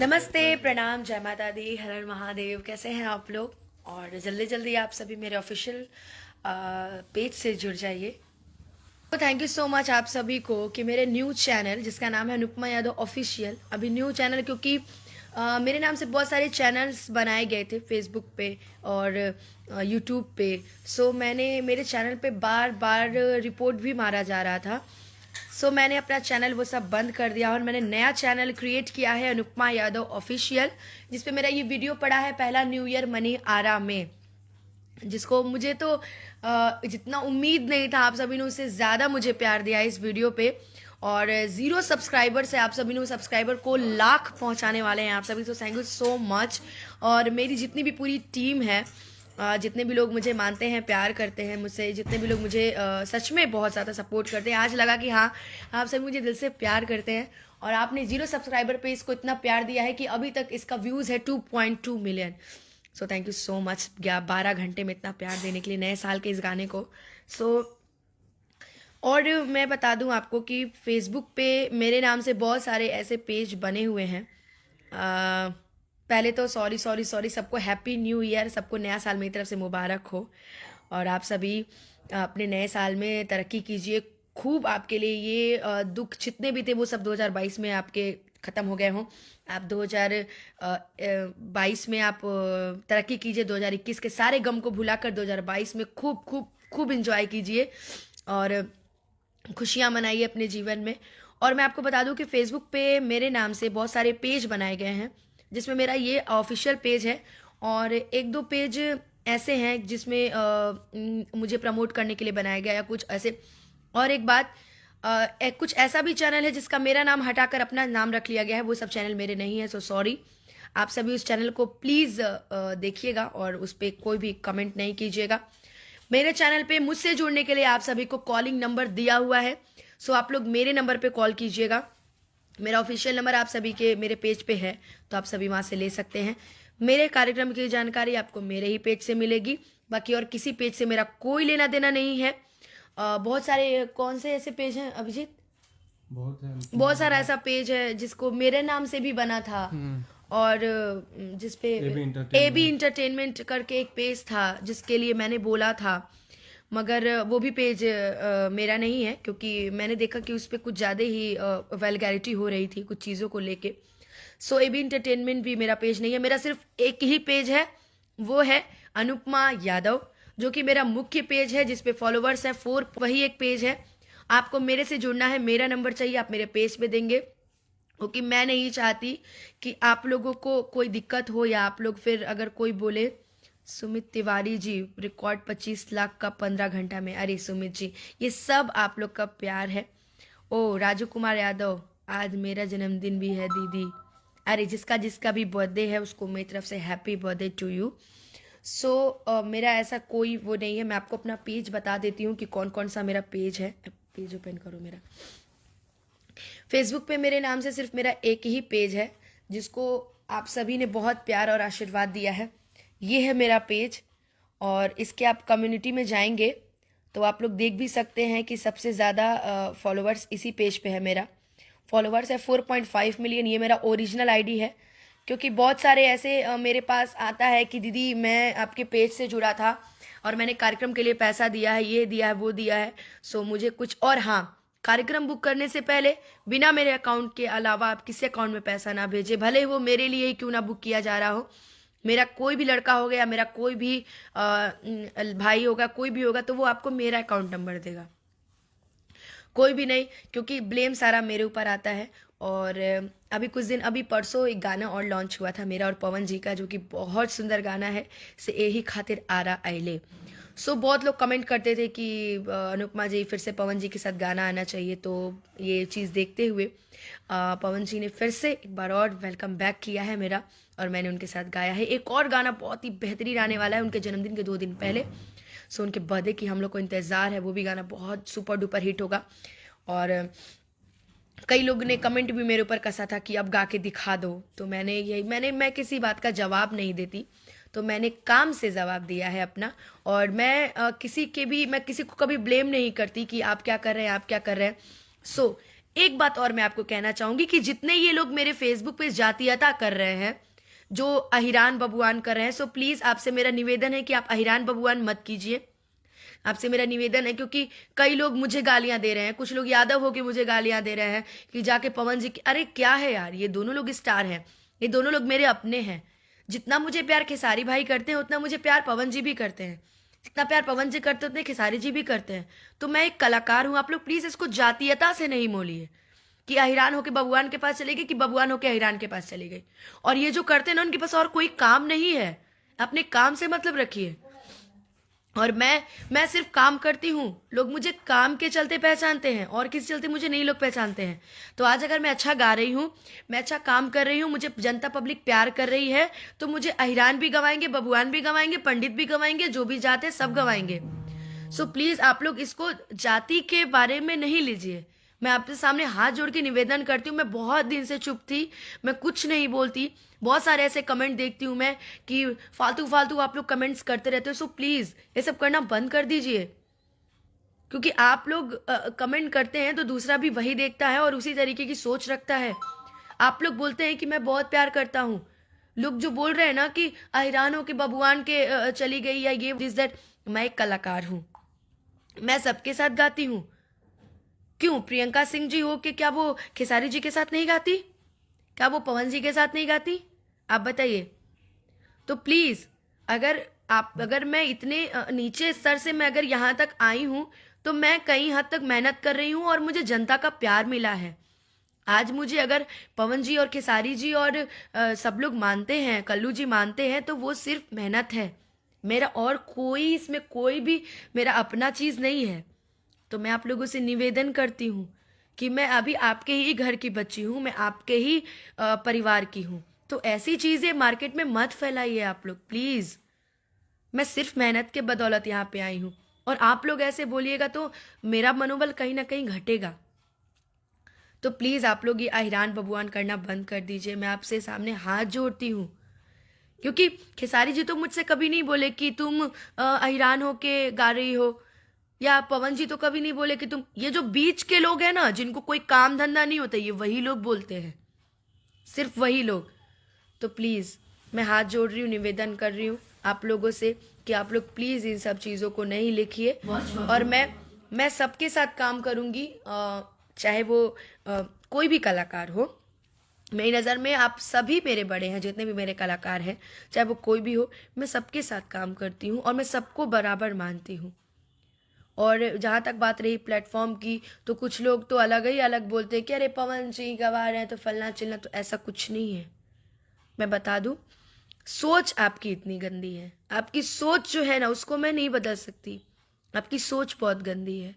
नमस्ते प्रणाम जय माता दी हरण महादेव कैसे हैं आप लोग और जल्दी जल्दी आप सभी मेरे ऑफिशियल पेज से जुड़ जाइए तो थैंक यू सो मच आप सभी को कि मेरे न्यू चैनल जिसका नाम है अनुपमा यादव ऑफिशियल अभी न्यू चैनल क्योंकि Uh, मेरे नाम से बहुत सारे चैनल्स बनाए गए थे फेसबुक पे और यूट्यूब uh, पे सो so, मैंने मेरे चैनल पे बार बार रिपोर्ट भी मारा जा रहा था सो so, मैंने अपना चैनल वो सब बंद कर दिया और मैंने नया चैनल क्रिएट किया है अनुपमा यादव ऑफिशियल जिसपे मेरा ये वीडियो पड़ा है पहला न्यू ईयर मनी आरा में जिसको मुझे तो जितना उम्मीद नहीं था आप सभी ने उससे ज़्यादा मुझे प्यार दिया इस वीडियो पे और ज़ीरो सब्सक्राइबर से आप सभी ने सब्सक्राइबर को लाख पहुंचाने वाले हैं आप सभी तो थैंक यू सो मच और मेरी जितनी भी पूरी टीम है जितने भी लोग मुझे मानते हैं प्यार करते हैं मुझसे जितने भी लोग मुझे सच में बहुत ज़्यादा सपोर्ट करते हैं आज लगा कि हाँ आप सभी मुझे दिल से प्यार करते हैं और आपने जीरो सब्सक्राइबर पे इसको इतना प्यार दिया है कि अभी तक इसका व्यूज़ है two point two million so thank you so much बारह घंटे में इतना प्यार देने के लिए नए साल के इस गाने को सो so, और मैं बता दूँ आपको कि फेसबुक पे मेरे नाम से बहुत सारे ऐसे पेज बने हुए हैं पहले तो सॉरी सॉरी सॉरी सबको हैप्पी न्यू ईयर सबको नया साल मेरी तरफ से मुबारक हो और आप सभी अपने नए साल में तरक्की कीजिए खूब आपके लिए ये दुख जितने भी थे वो सब 2022 में आपके ख़त्म हो गए हों आप 2022 में आप तरक्की कीजिए 2021 के सारे गम को भुलाकर 2022 में खूब खूब खूब इंजॉय कीजिए और खुशियाँ मनाइए अपने जीवन में और मैं आपको बता दूं कि फेसबुक पे मेरे नाम से बहुत सारे पेज बनाए गए हैं जिसमें मेरा ये ऑफिशियल पेज है और एक दो पेज ऐसे हैं जिसमें आ, मुझे प्रमोट करने के लिए बनाया गया या कुछ ऐसे और एक बात आ, एक कुछ ऐसा भी चैनल है जिसका मेरा नाम हटाकर अपना नाम रख लिया गया है वो सब चैनल मेरे नहीं है सो सॉरी आप सभी उस चैनल को प्लीज़ देखिएगा और उस पर कोई भी कमेंट नहीं कीजिएगा मेरे चैनल पे मुझसे जुड़ने के लिए आप सभी को कॉलिंग नंबर दिया हुआ है सो आप लोग मेरे नंबर पे कॉल कीजिएगा मेरा ऑफिशियल नंबर आप सभी के मेरे पेज पे है तो आप सभी वहाँ से ले सकते हैं मेरे कार्यक्रम की जानकारी आपको मेरे ही पेज से मिलेगी बाकी और किसी पेज से मेरा कोई लेना देना नहीं है आ, बहुत सारे कौन से ऐसे पेज हैं अभिजीत बहुत है, बहुत सारा ऐसा पेज है जिसको मेरे नाम से भी बना था हम्म। और जिसपे ए बी इंटरटेनमेंट करके एक पेज था जिसके लिए मैंने बोला था मगर वो भी पेज आ, मेरा नहीं है क्योंकि मैंने देखा कि उस पर कुछ ज़्यादा ही वेलगैरिटी हो रही थी कुछ चीज़ों को लेके सो ए बी इंटरटेनमेंट भी मेरा पेज नहीं है मेरा सिर्फ एक ही पेज है वो है अनुपमा यादव जो कि मेरा मुख्य पेज है जिसपे फॉलोअर्स हैं फोर वही एक पेज है आपको मेरे से जुड़ना है मेरा नंबर चाहिए आप मेरे पेज पे देंगे क्योंकि मैं नहीं चाहती कि आप लोगों को कोई दिक्कत हो या आप लोग फिर अगर कोई बोले सुमित तिवारी जी रिकॉर्ड 25 लाख का 15 घंटा में अरे सुमित जी ये सब आप लोग का प्यार है ओ राजू कुमार यादव आज मेरा जन्मदिन भी है दीदी अरे जिसका जिसका भी बर्थडे है उसको मेरी तरफ से happy birthday to you so so, uh, मेरा ऐसा कोई वो नहीं है मैं आपको अपना पेज बता देती हूँ कि कौन कौन सा मेरा पेज है पेज ओपन करो मेरा फेसबुक पे मेरे नाम से सिर्फ मेरा एक ही पेज है जिसको आप सभी ने बहुत प्यार और आशीर्वाद दिया है ये है मेरा पेज और इसके आप कम्युनिटी में जाएंगे तो आप लोग देख भी सकते हैं कि सबसे ज़्यादा फॉलोअर्स इसी पेज पे है मेरा फॉलोअर्स है 4.5 मिलियन ये मेरा ओरिजिनल आईडी है क्योंकि बहुत सारे ऐसे मेरे पास आता है कि दीदी मैं आपके पेज से जुड़ा था और मैंने कार्यक्रम के लिए पैसा दिया है ये दिया है वो दिया है सो मुझे कुछ और हाँ कार्यक्रम बुक करने से पहले बिना मेरे अकाउंट के अलावा आप किसी अकाउंट में पैसा ना भेजें भले ही वो मेरे लिए ही क्यों ना बुक किया जा रहा हो मेरा कोई भी लड़का हो गया मेरा कोई भी आ, भाई होगा कोई भी होगा तो वो आपको मेरा अकाउंट नंबर देगा कोई भी नहीं क्योंकि ब्लेम सारा मेरे ऊपर आता है और अभी कुछ दिन अभी परसों एक गाना और लॉन्च हुआ था मेरा और पवन जी का जो कि बहुत सुंदर गाना है से यही खातिर आरा आइले सो so, बहुत लोग कमेंट करते थे कि अनुपमा जी फिर से पवन जी के साथ गाना आना चाहिए तो ये चीज़ देखते हुए पवन जी ने फिर से एक बार और वेलकम बैक किया है मेरा और मैंने उनके साथ गाया है एक और गाना बहुत ही बेहतरीन आने वाला है उनके जन्मदिन के दो दिन पहले सो उनके बर्थडे की हम लोग को इंतज़ार है वो भी गाना बहुत सुपर डुपर हिट होगा और कई लोग ने कमेंट भी मेरे ऊपर कसा था कि अब गा के दिखा दो तो मैंने यही मैंने मैं किसी बात का जवाब नहीं देती तो मैंने काम से जवाब दिया है अपना और मैं आ, किसी के भी मैं किसी को कभी ब्लेम नहीं करती कि आप क्या कर रहे हैं आप क्या कर रहे हैं सो so, एक बात और मैं आपको कहना चाहूंगी कि जितने ये लोग मेरे फेसबुक पे जातीयता कर रहे हैं जो अहिरान बबुआन कर रहे हैं सो so, प्लीज आपसे मेरा निवेदन है कि आप अहिरान बबुआन मत कीजिए आपसे मेरा निवेदन है क्योंकि कई लोग मुझे गालियां दे रहे हैं कुछ लोग यादव होकर मुझे गालियां दे रहे हैं कि जाके पवन जी अरे क्या है यार ये दोनों लोग स्टार हैं ये दोनों लोग मेरे अपने हैं जितना मुझे प्यार खेसारी भाई करते हैं उतना मुझे प्यार पवन जी भी करते हैं जितना प्यार पवन जी करते हैं उतने खेसारी जी भी करते हैं तो मैं एक कलाकार हूँ आप लोग प्लीज़ इसको जातीयता से नहीं मोलिए कि अहिरान होके बबुआन के पास चली गई कि बबुआन होके अहिरान के पास चली गई और ये जो करते हैं ना उनके पास और कोई काम नहीं है अपने काम से मतलब रखिए और मैं मैं सिर्फ काम करती हूँ लोग मुझे काम के चलते पहचानते हैं और किसी चलते मुझे नहीं लोग पहचानते हैं तो आज अगर मैं अच्छा गा रही हूँ मैं अच्छा काम कर रही हूँ मुझे जनता पब्लिक प्यार कर रही है तो मुझे अहिरान भी गवाएंगे बबुआन भी गवाएंगे पंडित भी गवाएंगे जो भी जाते सब गवाएंगे सो so, प्लीज़ आप लोग इसको जाति के बारे में नहीं लीजिए मैं आपके सामने हाथ जोड़ के निवेदन करती हूँ मैं बहुत दिन से चुप थी मैं कुछ नहीं बोलती बहुत सारे ऐसे कमेंट देखती हूँ मैं कि फालतू फालतू आप लोग कमेंट्स करते रहते हो सो प्लीज़ ये सब करना बंद कर दीजिए क्योंकि आप लोग कमेंट करते हैं तो दूसरा भी वही देखता है और उसी तरीके की सोच रखता है आप लोग बोलते हैं कि मैं बहुत प्यार करता हूँ लोग जो बोल रहे हैं ना कि हैरान हो के बबुआन के चली गई या ये दिस दैट मैं एक कलाकार हूँ मैं सबके साथ गाती हूँ क्यों प्रियंका सिंह जी हो के क्या वो खेसारी जी के साथ नहीं गाती क्या वो पवन जी के साथ नहीं गाती आप बताइए तो प्लीज़ अगर आप अगर मैं इतने नीचे स्तर से मैं अगर यहाँ तक आई हूँ तो मैं कई हद तक मेहनत कर रही हूँ और मुझे जनता का प्यार मिला है आज मुझे अगर पवन जी और खेसारी जी और आ, सब लोग मानते हैं कल्लू जी मानते हैं तो वो सिर्फ मेहनत है मेरा और कोई इसमें कोई भी मेरा अपना चीज़ नहीं है तो मैं आप लोगों से निवेदन करती हूँ कि मैं अभी आपके ही घर की बच्ची हूँ मैं आपके ही परिवार की हूँ तो ऐसी चीज़ें मार्केट में मत फैलाइए आप लोग प्लीज़ मैं सिर्फ मेहनत के बदौलत यहाँ पे आई हूँ और आप लोग ऐसे बोलिएगा तो मेरा मनोबल कहीं ना कहीं घटेगा तो प्लीज़ आप लोग ये आहिरान बबुआन करना बंद कर दीजिए मैं आपसे सामने हाथ जोड़ती हूँ क्योंकि खेसारी जी तो मुझसे कभी नहीं बोले कि तुम अहिरान हो के गा रही हो या पवन जी तो कभी नहीं बोले कि तुम ये जो बीच के लोग हैं ना जिनको कोई काम धंधा नहीं होता ये वही लोग बोलते हैं सिर्फ वही लोग तो प्लीज़ मैं हाथ जोड़ रही हूँ निवेदन कर रही हूँ आप लोगों से कि आप लोग प्लीज़ इन सब चीज़ों को नहीं लिखिए और मैं मैं सबके साथ काम करूंगी चाहे वो आ, कोई भी कलाकार हो मेरी नज़र में आप सभी मेरे बड़े हैं जितने भी मेरे कलाकार हैं चाहे वो कोई भी हो मैं सबके साथ काम करती हूँ और मैं सबको बराबर मानती हूँ और जहाँ तक बात रही प्लेटफॉर्म की तो कुछ लोग तो अलग ही अलग बोलते हैं कि अरे पवन सिंह गवार हैं तो फलना चिलना तो ऐसा कुछ नहीं है मैं बता दूँ सोच आपकी इतनी गंदी है आपकी सोच जो है ना उसको मैं नहीं बदल सकती आपकी सोच बहुत गंदी है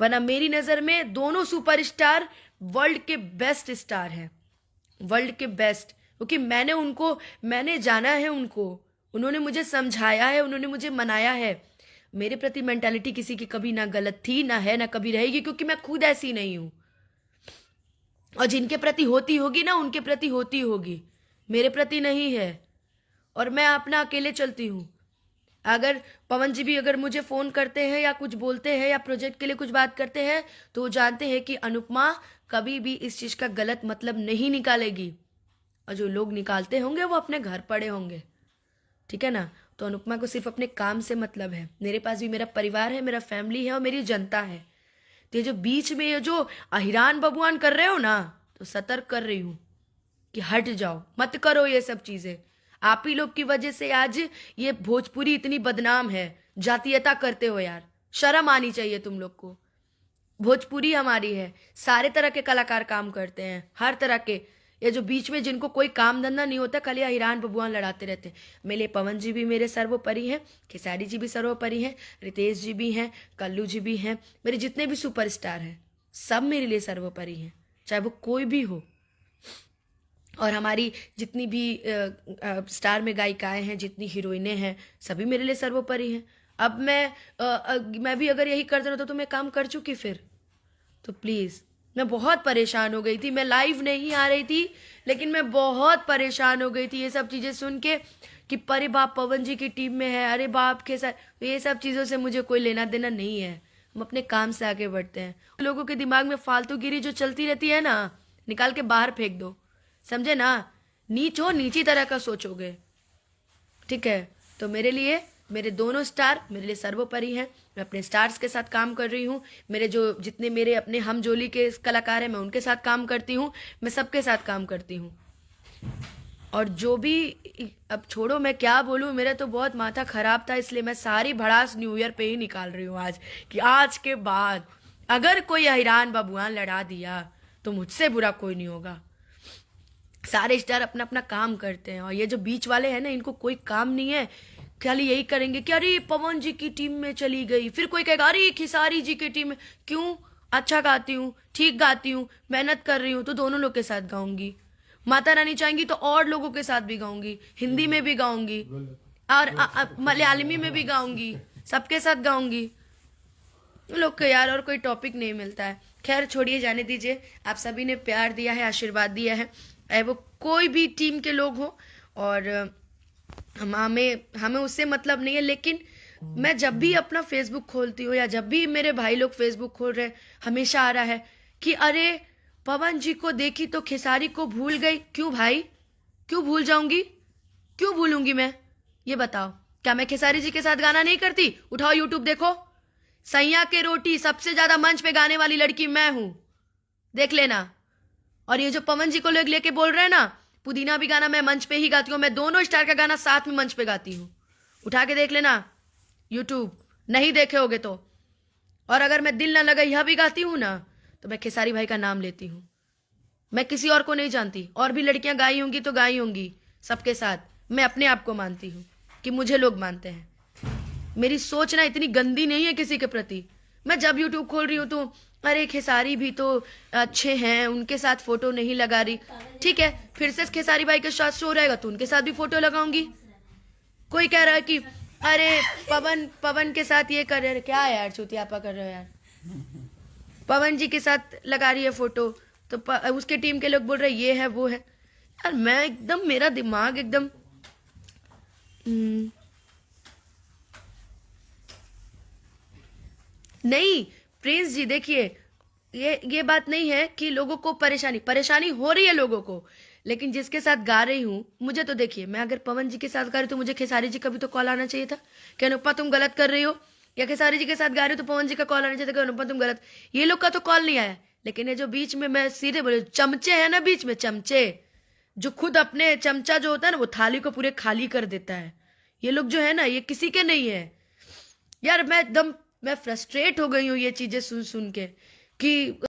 वरना मेरी नज़र में दोनों सुपरस्टार वर्ल्ड के बेस्ट स्टार हैं वर्ल्ड के बेस्ट क्योंकि मैंने उनको मैंने जाना है उनको उन्होंने मुझे समझाया है उन्होंने मुझे मनाया है मेरे प्रति मेंटेलिटी किसी की कभी ना गलत थी ना है ना कभी रहेगी क्योंकि मैं खुद ऐसी नहीं हूं और जिनके प्रति होती होगी ना उनके प्रति होती होगी मेरे प्रति नहीं है और मैं अपना अकेले चलती हूँ अगर पवन जी भी अगर मुझे फ़ोन करते हैं या कुछ बोलते हैं या प्रोजेक्ट के लिए कुछ बात करते हैं तो वो जानते हैं कि अनुपमा कभी भी इस चीज़ का गलत मतलब नहीं निकालेगी और जो लोग निकालते होंगे वो अपने घर पड़े होंगे ठीक है ना तो अनुपमा को सिर्फ अपने काम से मतलब है मेरे पास भी मेरा परिवार है मेरा फैमिली है और मेरी जनता है तो ये जो बीच में ये जो अहिरान बबुआन कर रहे हो ना तो सतर्क कर रही हूं कि हट जाओ मत करो ये सब चीज़ें आप ही लोग की वजह से आज ये भोजपुरी इतनी बदनाम है जातीयता करते हो यार शर्म आनी चाहिए तुम लोग को भोजपुरी हमारी है सारे तरह के कलाकार काम करते हैं हर तरह के या जो बीच में जिनको कोई काम धंधा नहीं होता या हिरान भगवान लड़ाते रहते हैं मेरे पवन जी भी मेरे सर्वोपरि हैं खेसारी जी भी सर्वोपरि हैं रितेश जी भी हैं कल्लू जी भी हैं मेरे जितने भी सुपरस्टार हैं सब मेरे लिए सर्वोपरि हैं चाहे वो कोई भी हो और हमारी जितनी भी आ, आ, स्टार में गायिकाएं हैं जितनी हीरोइने हैं सभी मेरे लिए सर्वोपरि हैं अब मैं आ, आ, मैं भी अगर यही करते रहता तो मैं काम कर चुकी फिर तो प्लीज़ मैं बहुत परेशान हो गई थी मैं लाइव नहीं आ रही थी लेकिन मैं बहुत परेशान हो गई थी ये सब चीज़ें सुन के कि परे बाप पवन जी की टीम में है अरे बाप के साथ तो ये सब चीज़ों से मुझे कोई लेना देना नहीं है हम अपने काम से आगे बढ़ते हैं लोगों के दिमाग में फालतूगिरी जो चलती रहती है ना निकाल के बाहर फेंक दो समझे ना नीच हो नीची तरह का सोचोगे ठीक है तो मेरे लिए मेरे दोनों स्टार मेरे लिए सर्वोपरि हैं मैं अपने स्टार्स के साथ काम कर रही हूँ मेरे जो जितने मेरे अपने हम जोली के कलाकार हैं मैं उनके साथ काम करती हूँ मैं सबके साथ काम करती हूँ और जो भी अब छोड़ो मैं क्या बोलूँ मेरा तो बहुत माथा ख़राब था इसलिए मैं सारी भड़ास न्यू ईयर पे ही निकाल रही हूँ आज कि आज के बाद अगर कोई हैरान बबुआन लड़ा दिया तो मुझसे बुरा कोई नहीं होगा सारे स्टार अपना अपना काम करते हैं और ये जो बीच वाले हैं ना इनको कोई काम नहीं है खाली यही करेंगे कि अरे पवन जी की टीम में चली गई फिर कोई कहेगा अरे खिसारी जी की टीम में क्यों अच्छा गाती हूँ ठीक गाती हूँ मेहनत कर रही हूँ तो दोनों लोग के साथ गाऊंगी माता रानी चाहेंगी तो और लोगों के साथ भी गाऊंगी हिंदी में भी गाऊंगी और मलयालमी में भी गाऊंगी सबके साथ गाऊंगी लोग को यार और कोई टॉपिक नहीं मिलता है खैर छोड़िए जाने दीजिए आप सभी ने प्यार दिया है आशीर्वाद दिया है वो कोई भी टीम के लोग हो और हम हमें हमें उससे मतलब नहीं है लेकिन मैं जब भी अपना फेसबुक खोलती हूँ या जब भी मेरे भाई लोग फेसबुक खोल रहे हमेशा आ रहा है कि अरे पवन जी को देखी तो खेसारी को भूल गई क्यों भाई क्यों भूल जाऊंगी क्यों भूलूंगी मैं ये बताओ क्या मैं खेसारी जी के साथ गाना नहीं करती उठाओ यूट्यूब देखो सैया के रोटी सबसे ज्यादा मंच पे गाने वाली लड़की मैं हूं देख लेना और ये जो पवन जी को लोग लेके बोल रहे हैं ना पुदीना भी गाना मैं मंच पे ही गाती हूँ मैं दोनों स्टार का गाना साथ में मंच पे गाती हूँ उठा के देख लेना यूट्यूब नहीं देखे होगे तो और अगर मैं दिल ना लगा यह भी गाती हूँ ना तो मैं खेसारी भाई का नाम लेती हूँ मैं किसी और को नहीं जानती और भी लड़कियां गाई होंगी तो गाई होंगी सबके साथ मैं अपने आप को मानती हूँ कि मुझे लोग मानते हैं मेरी सोच ना इतनी गंदी नहीं है किसी के प्रति मैं जब यूट्यूब खोल रही हूँ तो अरे खेसारी भी तो अच्छे हैं उनके साथ फोटो नहीं लगा रही ठीक है फिर से खेसारी भाई के साथ शो रहेगा तो उनके साथ भी फोटो लगाऊंगी कोई कह रहा है कि अरे पवन पवन के साथ ये कर रहे क्या यार चुतियापा कर रहे हो यार पवन जी के साथ लगा रही है फोटो तो प, उसके टीम के लोग बोल रहे ये है वो है यार मैं एकदम मेरा दिमाग एकदम हम्म, नहीं प्रिंस जी देखिए ये ये बात नहीं है कि लोगों को परेशानी परेशानी हो रही है लोगों को लेकिन जिसके साथ गा रही हूँ मुझे तो देखिए मैं अगर पवन जी के साथ गा रही तो मुझे खेसारी जी का भी तो कॉल आना चाहिए था कि अनुपा तुम गलत कर रही हो या खेसारी जी के साथ गा रही हो तो पवन जी का कॉल आना चाहिए था कि अनुपा तुम गलत ये लोग का तो कॉल नहीं आया लेकिन ये जो बीच में मैं सीधे बोले चमचे है ना बीच में चमचे जो खुद अपने चमचा जो होता है ना वो थाली को पूरे खाली कर देता है ये लोग जो है ना ये किसी के नहीं है यार मैं एकदम मैं फ्रस्ट्रेट हो गई हूँ ये चीज़ें सुन सुन के कि